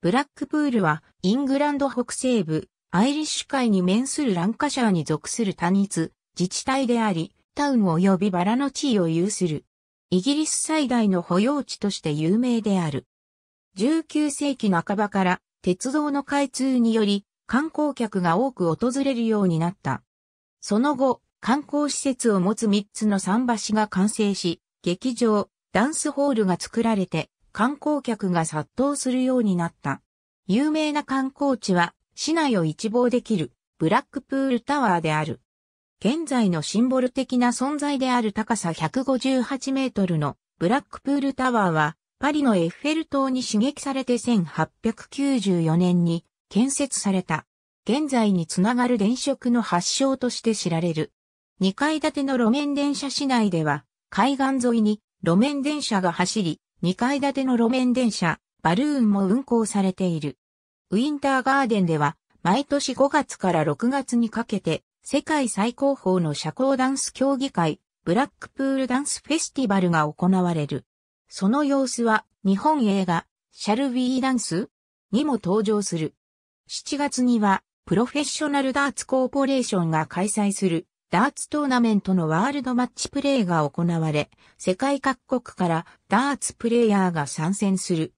ブラックプールはイングランド北西部アイリッシュ海に面するランカシャーに属する単一自治体であり、タウン及びバラの地位を有する。イギリス最大の保養地として有名である。19世紀半ばから鉄道の開通により観光客が多く訪れるようになった。その後、観光施設を持つ3つの桟橋が完成し、劇場、ダンスホールが作られて、観光客が殺到するようになった。有名な観光地は市内を一望できるブラックプールタワーである。現在のシンボル的な存在である高さ158メートルのブラックプールタワーはパリのエッフェル塔に刺激されて1894年に建設された。現在につながる電飾の発祥として知られる。2階建ての路面電車市内では海岸沿いに路面電車が走り、2階建ての路面電車、バルーンも運行されている。ウィンターガーデンでは、毎年5月から6月にかけて、世界最高峰の社交ダンス競技会、ブラックプールダンスフェスティバルが行われる。その様子は、日本映画、シャルビーダンスにも登場する。7月には、プロフェッショナルダーツコーポレーションが開催するダーツトーナメントのワールドマッチプレーが行われ、世界各国からダーツプレイヤーが参戦する。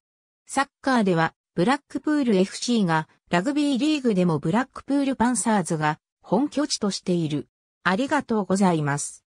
サッカーでは、ブラックプール FC が、ラグビーリーグでもブラックプールパンサーズが、本拠地としている。ありがとうございます。